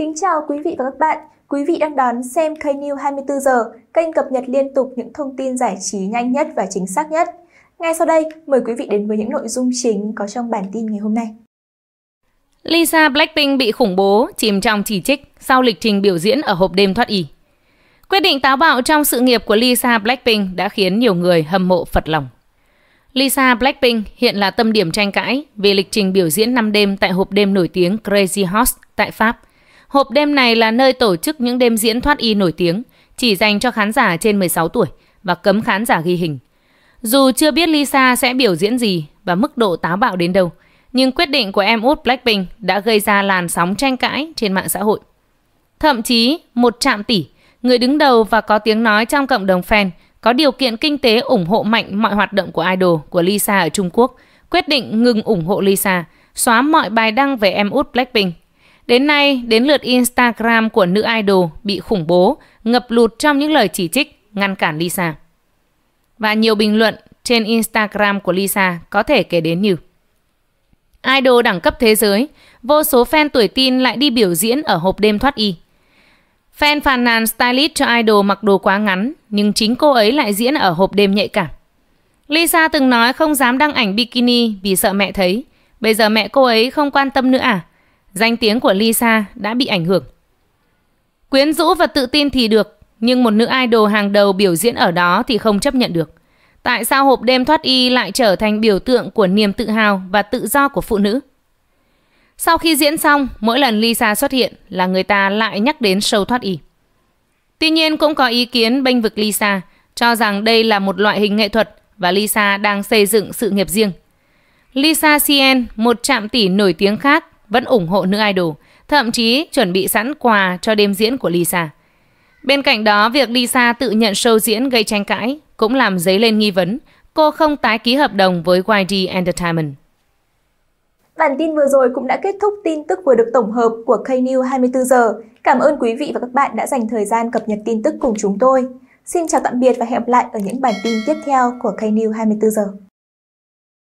Kính chào quý vị và các bạn. Quý vị đang đón xem KNews 24 giờ, kênh cập nhật liên tục những thông tin giải trí nhanh nhất và chính xác nhất. Ngay sau đây, mời quý vị đến với những nội dung chính có trong bản tin ngày hôm nay. Lisa Blackpink bị khủng bố, chìm trong chỉ trích sau lịch trình biểu diễn ở hộp đêm thoát y. Quyết định táo bạo trong sự nghiệp của Lisa Blackpink đã khiến nhiều người hâm mộ phật lòng. Lisa Blackpink hiện là tâm điểm tranh cãi về lịch trình biểu diễn 5 đêm tại hộp đêm nổi tiếng Crazy Horse tại Pháp – Hộp đêm này là nơi tổ chức những đêm diễn thoát y nổi tiếng, chỉ dành cho khán giả trên 16 tuổi và cấm khán giả ghi hình. Dù chưa biết Lisa sẽ biểu diễn gì và mức độ táo bạo đến đâu, nhưng quyết định của em út Blackpink đã gây ra làn sóng tranh cãi trên mạng xã hội. Thậm chí, một trạm tỷ, người đứng đầu và có tiếng nói trong cộng đồng fan, có điều kiện kinh tế ủng hộ mạnh mọi hoạt động của idol của Lisa ở Trung Quốc, quyết định ngừng ủng hộ Lisa, xóa mọi bài đăng về em út Blackpink Đến nay, đến lượt Instagram của nữ idol bị khủng bố, ngập lụt trong những lời chỉ trích ngăn cản Lisa. Và nhiều bình luận trên Instagram của Lisa có thể kể đến như Idol đẳng cấp thế giới, vô số fan tuổi teen lại đi biểu diễn ở hộp đêm thoát y. Fan phàn nàn stylist cho idol mặc đồ quá ngắn, nhưng chính cô ấy lại diễn ở hộp đêm nhạy cảm. Lisa từng nói không dám đăng ảnh bikini vì sợ mẹ thấy. Bây giờ mẹ cô ấy không quan tâm nữa à? Danh tiếng của Lisa đã bị ảnh hưởng. Quyến rũ và tự tin thì được, nhưng một nữ idol hàng đầu biểu diễn ở đó thì không chấp nhận được. Tại sao hộp đêm thoát y lại trở thành biểu tượng của niềm tự hào và tự do của phụ nữ? Sau khi diễn xong, mỗi lần Lisa xuất hiện là người ta lại nhắc đến show thoát y. Tuy nhiên cũng có ý kiến bênh vực Lisa, cho rằng đây là một loại hình nghệ thuật và Lisa đang xây dựng sự nghiệp riêng. Lisa Cien, một trạm tỷ nổi tiếng khác, vẫn ủng hộ nữ idol, thậm chí chuẩn bị sẵn quà cho đêm diễn của Lisa. Bên cạnh đó, việc Lisa tự nhận show diễn gây tranh cãi cũng làm dấy lên nghi vấn cô không tái ký hợp đồng với YG Entertainment. Bản tin vừa rồi cũng đã kết thúc tin tức vừa được tổng hợp của KNews 24 giờ. Cảm ơn quý vị và các bạn đã dành thời gian cập nhật tin tức cùng chúng tôi. Xin chào tạm biệt và hẹn gặp lại ở những bản tin tiếp theo của KNews 24 giờ.